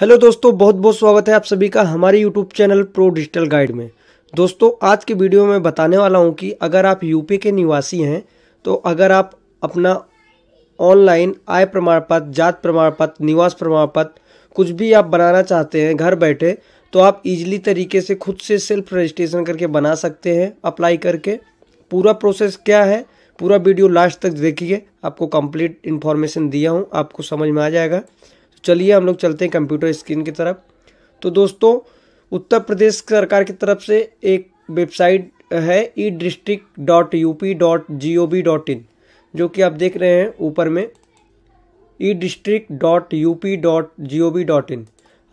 hello दोस्तों बहुत बहुत स्वागत है आप सभी का हमारे YouTube channel Pro Digital Guide में दोस्तों आज के वीडियो में बताने वाला हूं कि अगर आप यूपी के निवासी हैं तो अगर आप अपना ऑनलाइन आय प्रमाण पत्र जात प्रमाण पत्र निवास प्रमाण पत्र कुछ भी आप बनाना चाहते हैं घर बैठे तो आप इजीली तरीके से खुद से सेल्फ रजिस्ट्रेशन करके बना सकते हैं अप्लाई करके पूरा प्रोसेस क्या है पूरा वीडियो लास्ट तक देखिए आपको कंप्लीट इन्फॉर्मेशन दिया हूँ आपको समझ में आ जाएगा चलिए हम लोग चलते हैं कंप्यूटर स्क्रीन की तरफ तो दोस्तों उत्तर प्रदेश सरकार की तरफ से एक वेबसाइट है e district dot U P dot G O V dot in जो कि आप देख रहे हैं ऊपर में e district dot U P dot G O V dot in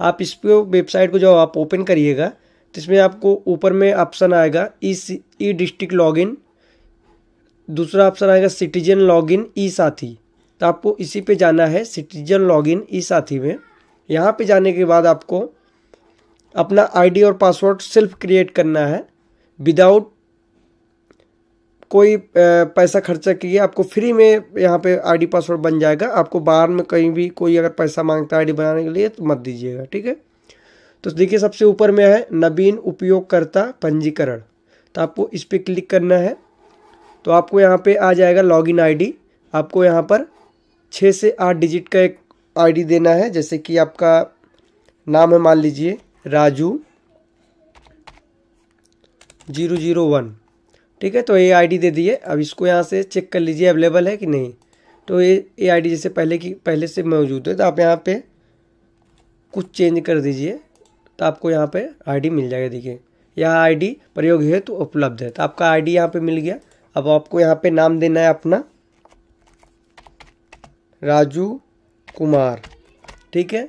आप इस पे वेबसाइट को जब आप ओपन करिएगा तो इसमें आपको ऊपर में ऑप्शन आएगा ई ई डिस्ट्रिक्ट लॉगिन दूसरा ऑप्शन आएगा सिटीजन लॉगिन ई साथी तो आपको इसी पे जाना है सिटीजन लॉगिन ई साथी में यहाँ पे जाने के बाद आपको अपना आईडी और पासवर्ड सेल्फ क्रिएट करना है विदाउट कोई पैसा खर्चा किए आपको फ्री में यहाँ पे आईडी पासवर्ड बन जाएगा आपको बाहर में कहीं भी कोई अगर पैसा मांगता है आईडी बनाने के लिए तो मत दीजिएगा ठीक है तो देखिए सबसे ऊपर में है नवीन उपयोगकर्ता पंजीकरण तो आपको इस पर क्लिक करना है तो आपको यहाँ पे आ जाएगा लॉगिन आईडी आपको यहाँ पर छः से आठ डिजिट का एक आईडी देना है जैसे कि आपका नाम है मान लीजिए राजू जीरो जीरो वन ठीक है तो ये आईडी दे दिए अब इसको यहाँ से चेक कर लीजिए अवेलेबल है कि नहीं तो ये ये आईडी जैसे पहले की पहले से मौजूद है तो आप यहाँ पे कुछ चेंज कर दीजिए तो आपको यहाँ पे आईडी मिल जाएगा देखिए यह आईडी प्रयोग हेतु तो उपलब्ध है तो आपका आईडी यहाँ पर मिल गया अब आपको यहाँ पे नाम देना है अपना राजू कुमार ठीक है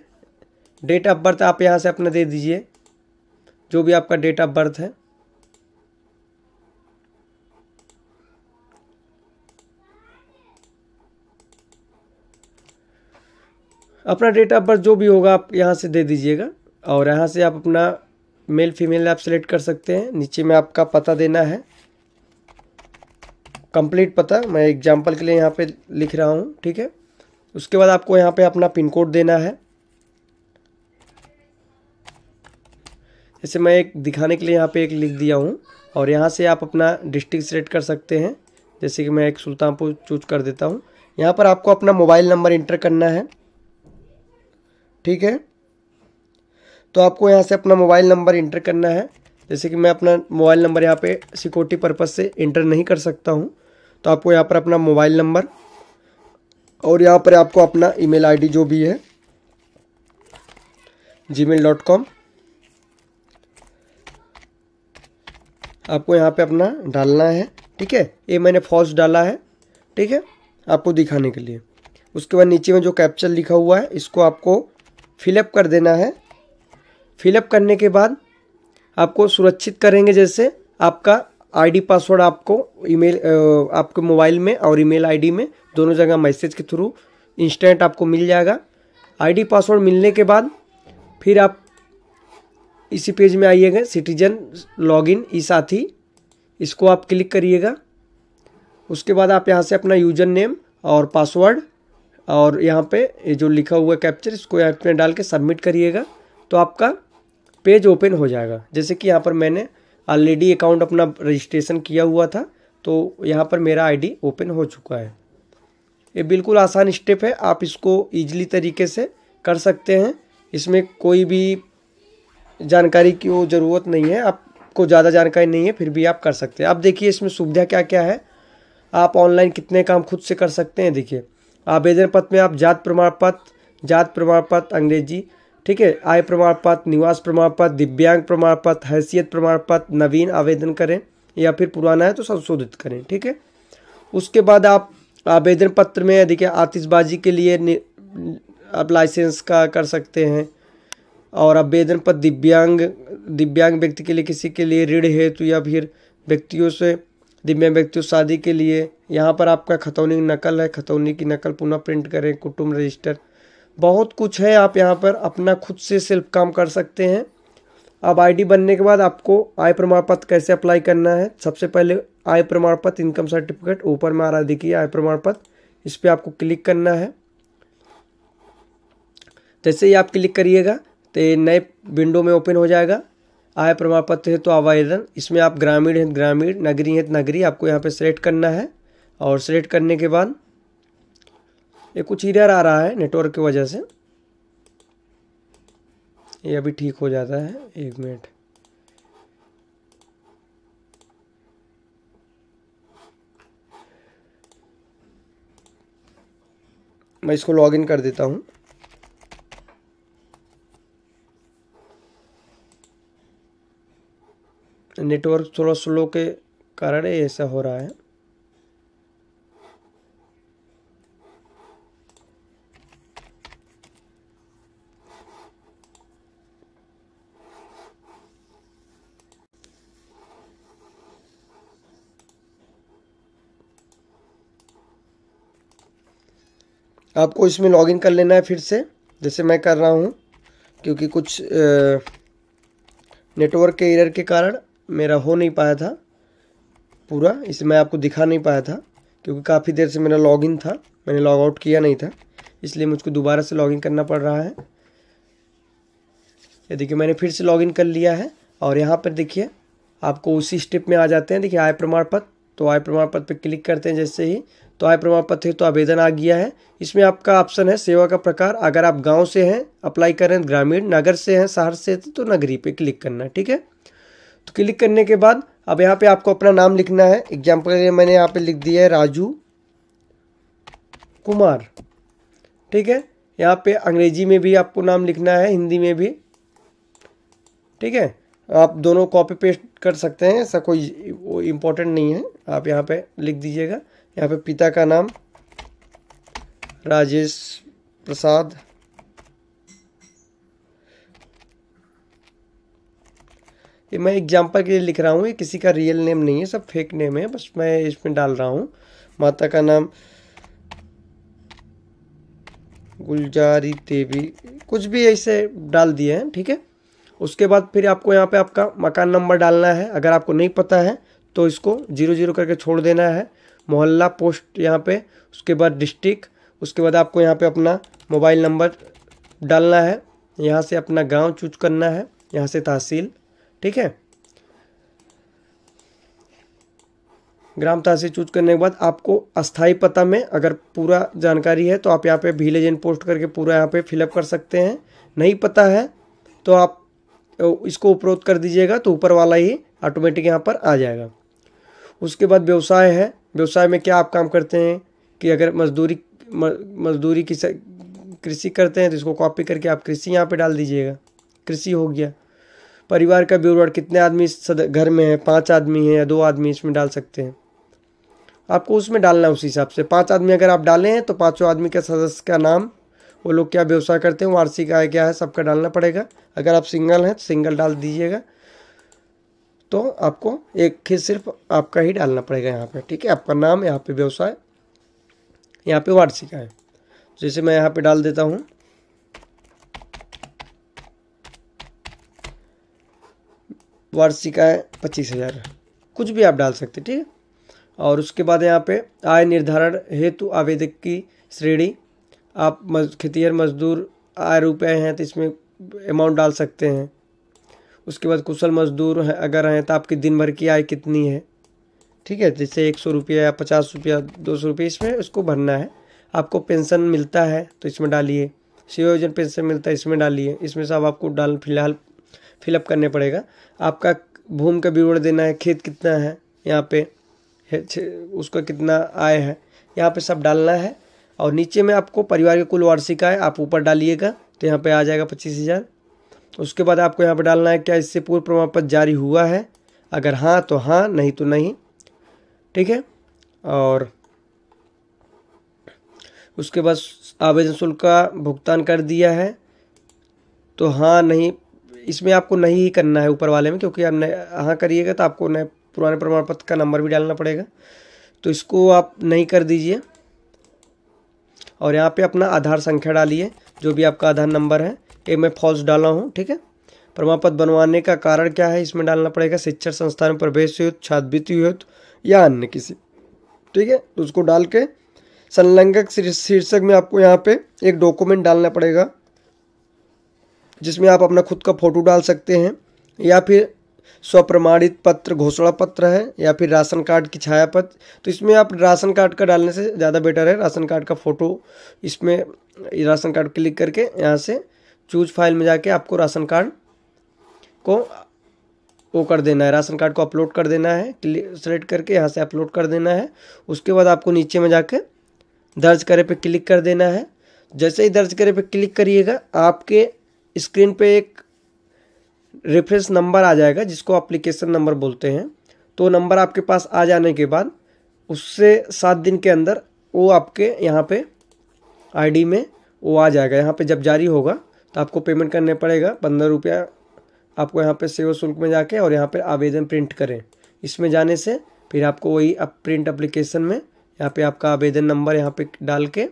डेट ऑफ बर्थ आप यहाँ से अपना दे दीजिए जो भी आपका डेट ऑफ बर्थ है अपना डेट ऑफ बर्थ जो भी होगा आप यहाँ से दे दीजिएगा और यहाँ से आप अपना मेल फीमेल आप सेलेक्ट कर सकते हैं नीचे में आपका पता देना है कंप्लीट पता मैं एग्जांपल के लिए यहाँ पे लिख रहा हूँ ठीक है उसके बाद आपको यहाँ पे अपना पिन कोड देना है जैसे मैं एक दिखाने के लिए यहाँ पे एक लिख दिया हूँ और यहाँ से आप अपना डिस्ट्रिक्ट सेलेक्ट कर सकते हैं जैसे कि मैं एक सुल्तानपुर चूज कर देता हूँ यहाँ पर आपको अपना मोबाइल नंबर इंटर करना है ठीक है तो आपको यहाँ से अपना मोबाइल नंबर इंटर करना है जैसे कि मैं अपना मोबाइल नंबर यहाँ पे सिक्योरिटी पर्पज़ से इंटर नहीं कर सकता हूँ तो आपको यहाँ पर अपना मोबाइल नंबर और यहाँ पर आपको अपना ईमेल आईडी जो भी है मेल डॉट कॉम आपको यहाँ पे अपना डालना है ठीक है ये मैंने फॉल्स डाला है ठीक है आपको दिखाने के लिए उसके बाद नीचे में जो कैप्चर लिखा हुआ है इसको आपको फिलअप कर देना है फिलअप करने के बाद आपको सुरक्षित करेंगे जैसे आपका आईडी पासवर्ड आपको ईमेल आपके मोबाइल में और ईमेल आईडी में दोनों जगह मैसेज के थ्रू इंस्टेंट आपको मिल जाएगा आईडी पासवर्ड मिलने के बाद फिर आप इसी पेज में आइएगा सिटीजन लॉगिन ई साथी इसको आप क्लिक करिएगा उसके बाद आप यहाँ से अपना यूजर नेम और पासवर्ड और यहाँ पे ये जो लिखा हुआ कैप्चर इसको यहाँ पे डाल के सबमिट करिएगा तो आपका पेज ओपन हो जाएगा जैसे कि यहाँ पर मैंने ऑलरेडी अकाउंट अपना रजिस्ट्रेशन किया हुआ था तो यहाँ पर मेरा आईडी ओपन हो चुका है ये बिल्कुल आसान स्टेप है आप इसको ईजिली तरीके से कर सकते हैं इसमें कोई भी जानकारी की वो ज़रूरत नहीं है आपको ज़्यादा जानकारी नहीं है फिर भी आप कर सकते हैं आप देखिए इसमें सुविधा क्या क्या है आप ऑनलाइन कितने काम खुद से कर सकते हैं देखिए आवेदन पत्र में आप जात प्रमाण पत्र जात प्रमाण पत्र अंग्रेजी ठीक है आय प्रमाण पत्र निवास प्रमाण पत्र दिव्यांग प्रमाण पत्र हैसियत प्रमाण पत्र नवीन आवेदन करें या फिर पुराना है तो संशोधित करें ठीक है उसके बाद आप आवेदन पत्र में देखिए आतिशबाजी के लिए आप लाइसेंस का कर सकते हैं और आवेदन पत्र दिव्यांग दिव्यांग व्यक्ति के लिए किसी के लिए ऋण हेतु या फिर व्यक्तियों से दिव्यांग व्यक्तियों शादी के लिए यहाँ पर आपका खतौनी नकल है खतौनी की नकल पुनः प्रिंट करें कुटुम्ब रजिस्टर बहुत कुछ है आप यहाँ पर अपना खुद से सेल्फ काम कर सकते हैं अब आईडी बनने के बाद आपको आय प्रमाण पत्र कैसे अप्लाई करना है सबसे पहले आय प्रमाण पत्र इनकम सर्टिफिकेट ऊपर में आ रहा देखिए आय प्रमाण पत्र इस पर आपको क्लिक करना है जैसे ही आप क्लिक करिएगा तो नए विंडो में ओपन हो जाएगा आय प्रमाण पत्र है तो आवेदन इसमें आप ग्रामीण हैं ग्रामीण नगरी हैं तो नगरी आपको यहाँ पे सेलेक्ट करना है और सेलेक्ट करने के बाद ये कुछ इधर आ रहा है नेटवर्क की वजह से ये अभी ठीक हो जाता है एक मिनट मैं इसको लॉगिन कर देता हूँ नेटवर्क थोड़ा स्लो के कारण ऐसा हो रहा है आपको इसमें लॉगिन कर लेना है फिर से जैसे मैं कर रहा हूँ क्योंकि कुछ नेटवर्क के एरर के कारण मेरा हो नहीं पाया था पूरा इसे मैं आपको दिखा नहीं पाया था क्योंकि काफ़ी देर से मेरा लॉगिन था मैंने लॉग आउट किया नहीं था इसलिए मुझको दोबारा से लॉगिन करना पड़ रहा है ये देखिए मैंने फिर से लॉगिन कर लिया है और यहाँ पर देखिए आपको उसी स्टेप में आ जाते हैं देखिए आय प्रमाण पत्र तो आय प्रमाण पत्र पर क्लिक करते हैं जैसे ही तो आय प्रमाण पत्र तो आवेदन आ गया है इसमें आपका ऑप्शन है सेवा का प्रकार अगर आप गांव से हैं अप्लाई करें ग्रामीण नगर से हैं शहर से तो नगरी पे क्लिक करना ठीक है तो क्लिक करने के बाद अब यहाँ पे आपको अपना नाम लिखना है एग्जाम्पल के लिए मैंने यहाँ पे लिख दिया है राजू कुमार ठीक है यहाँ पे अंग्रेजी में भी आपको नाम लिखना है हिंदी में भी ठीक है आप दोनों कॉपी पेस्ट कर सकते हैं ऐसा कोई इम्पोर्टेंट नहीं है आप यहाँ पे लिख दीजिएगा यहाँ पे पिता का नाम राजेश प्रसाद ये मैं एग्जाम्पल के लिए लिख रहा हूँ ये किसी का रियल नेम नहीं है सब फेक नेम है बस मैं इसमें डाल रहा हूँ माता का नाम गुलजारी देवी कुछ भी ऐसे डाल दिए हैं ठीक है उसके बाद फिर आपको यहाँ पे आपका मकान नंबर डालना है अगर आपको नहीं पता है तो इसको जीरो जीरो करके छोड़ देना है मोहल्ला पोस्ट यहाँ पे उसके बाद डिस्ट्रिक्ट उसके बाद आपको यहाँ पे अपना मोबाइल नंबर डालना है यहाँ से अपना गांव चूज करना है यहाँ से तहसील ठीक है ग्राम तहसील चूज करने के बाद आपको अस्थाई पता में अगर पूरा जानकारी है तो आप यहाँ पे विलेज एंड पोस्ट करके पूरा यहाँ पे फिलअप कर सकते हैं नहीं पता है तो आप इसको उपरोध कर दीजिएगा तो ऊपर वाला ही ऑटोमेटिक यहाँ पर आ जाएगा उसके बाद व्यवसाय है व्यवसाय में क्या आप काम करते हैं कि अगर मजदूरी मजदूरी की कृषि करते हैं तो इसको कॉपी करके आप कृषि यहाँ पे डाल दीजिएगा कृषि हो गया परिवार का ब्यूरो कितने आदमी घर में है पाँच आदमी है या दो आदमी इसमें डाल सकते हैं आपको उसमें डालना है उस हिसाब से पाँच आदमी अगर आप डालें तो पाँचों आदमी के सदस्य का नाम वो लोग क्या व्यवसाय करते हैं वार्षिक आय क्या है सबका डालना पड़ेगा अगर आप सिंगल हैं तो सिंगल डाल दीजिएगा तो आपको एक ही सिर्फ आपका ही डालना पड़ेगा यहाँ पे ठीक है आपका नाम यहाँ पे व्यवसाय यहाँ पे वार्षिका है जैसे मैं यहाँ पे डाल देता हूँ वार्षिक है पच्चीस हज़ार कुछ भी आप डाल सकते ठीक है और उसके बाद यहाँ पे आय निर्धारण हेतु आवेदक की श्रेणी आप मज, खेतीहर मजदूर आय रुपये हैं तो इसमें अमाउंट डाल सकते हैं उसके बाद कुशल मजदूर हैं अगर हैं तो आपकी दिन भर की आय कितनी है ठीक है जैसे एक सौ रुपया या पचास रुपया दो सौ रुपये इसमें उसको भरना है आपको पेंशन मिलता है तो इसमें डालिए संयोजन पेंशन मिलता है इसमें डालिए इसमें सब आपको डाल फिलहाल फिलअप करने पड़ेगा आपका भूमि का विवरण देना है खेत कितना है यहाँ पे उसका कितना आय है यहाँ पे सब डालना है और नीचे में आपको परिवार की कुल वार्षिक आय आप ऊपर डालिएगा तो यहाँ पे आ जाएगा पच्चीस हज़ार उसके बाद आपको यहाँ पर डालना है क्या इससे पूर्व प्रमाण पत्र जारी हुआ है अगर हाँ तो हाँ नहीं तो नहीं ठीक है और उसके बाद आवेदन शुल्क का भुगतान कर दिया है तो हाँ नहीं इसमें आपको नहीं ही करना है ऊपर वाले में क्योंकि आप हाँ करिएगा तो आपको नए पुराने प्रमाण पत्र का नंबर भी डालना पड़ेगा तो इसको आप नहीं कर दीजिए और यहाँ पे अपना आधार संख्या डालिए जो भी आपका आधार नंबर है एक मैं फॉल्स डाला हूँ ठीक है प्रमाण पत्र बनवाने का कारण क्या है इसमें डालना पड़ेगा शिक्षण संस्थान में प्रवेश हुए छात्रवृत्ति हुए या अन्य किसी ठीक है तो उसको डाल के संलग्नक शीर्षक में आपको यहाँ पे एक डॉक्यूमेंट डालना पड़ेगा जिसमें आप अपना खुद का फोटो डाल सकते हैं या फिर स्वप्रमाणित पत्र घोषणा पत्र है या फिर राशन कार्ड की छाया पत्र तो इसमें आप राशन कार्ड का डालने से ज़्यादा बेटर है राशन कार्ड का फ़ोटो इसमें राशन कार्ड क्लिक करके यहाँ से चूज फाइल में जाके आपको राशन कार्ड को वो कर देना है राशन कार्ड को अपलोड कर देना है सेलेक्ट करके यहाँ से अपलोड कर देना है उसके बाद आपको नीचे में जाके दर्ज करे पे क्लिक कर देना है जैसे ही दर्ज करे पे क्लिक करिएगा आपके स्क्रीन पे एक रेफरेंस नंबर आ जाएगा जिसको अप्लीकेशन नंबर बोलते हैं तो नंबर आपके पास आ जाने के बाद उससे सात दिन के अंदर वो आपके यहाँ पर आई में वो आ जाएगा यहाँ पर जब जारी होगा तो आपको पेमेंट करने पड़ेगा पंद्रह रुपया आपको यहाँ पे सेवा शुल्क में जाके और यहाँ पे आवेदन प्रिंट करें इसमें जाने से फिर आपको वही अप प्रिंट अप्लीकेशन में यहाँ पे आपका आवेदन नंबर यहाँ पे डाल के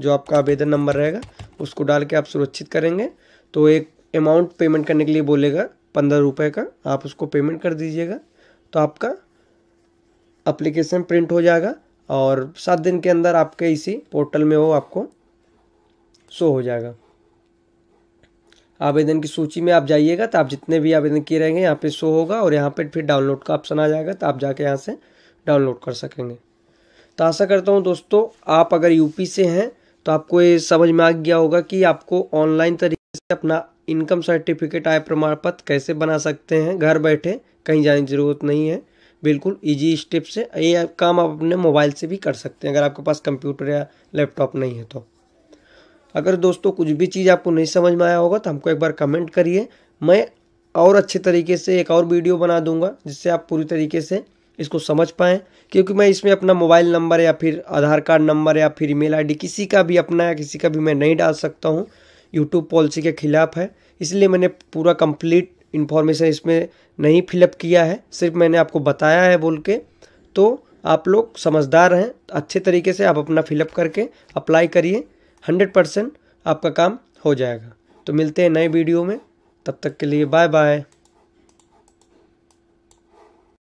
जो आपका आवेदन नंबर रहेगा उसको डाल के आप सुरक्षित करेंगे तो एक अमाउंट पेमेंट करने के लिए बोलेगा पंद्रह रुपये का आप उसको पेमेंट कर दीजिएगा तो आपका अप्लीकेशन प्रिंट हो जाएगा और सात दिन के अंदर आपके इसी पोर्टल में वो आपको शो हो जाएगा आवेदन की सूची में आप जाइएगा तो आप जितने भी आवेदन किए रहेंगे यहाँ पे शो होगा और यहाँ पे फिर डाउनलोड का ऑप्शन आ जाएगा तो आप जाके यहाँ से डाउनलोड कर सकेंगे तो आशा करता हूँ दोस्तों आप अगर यूपी से हैं तो आपको ये समझ में आ गया होगा कि आपको ऑनलाइन तरीके से अपना इनकम सर्टिफिकेट आय प्रमाण पत्र कैसे बना सकते हैं घर बैठे कहीं जाने की ज़रूरत नहीं है बिल्कुल ईजी स्टेप से ये काम आप अपने मोबाइल से भी कर सकते हैं अगर आपके पास कंप्यूटर या लैपटॉप नहीं है तो अगर दोस्तों कुछ भी चीज़ आपको नहीं समझ में आया होगा तो हमको एक बार कमेंट करिए मैं और अच्छे तरीके से एक और वीडियो बना दूंगा जिससे आप पूरी तरीके से इसको समझ पाएँ क्योंकि मैं इसमें अपना मोबाइल नंबर या फिर आधार कार्ड नंबर या फिर ईमेल आईडी किसी का भी अपना या किसी का भी मैं नहीं डाल सकता हूँ यूट्यूब पॉलिसी के ख़िलाफ़ है इसलिए मैंने पूरा कंप्लीट इन्फॉर्मेशन इसमें नहीं फिलअप किया है सिर्फ मैंने आपको बताया है बोल के तो आप लोग समझदार हैं अच्छे तरीके से आप अपना फिलअप करके अप्लाई करिए हंड्रेड परसेंट आपका काम हो जाएगा तो मिलते हैं नए वीडियो में तब तक के लिए बाय बाय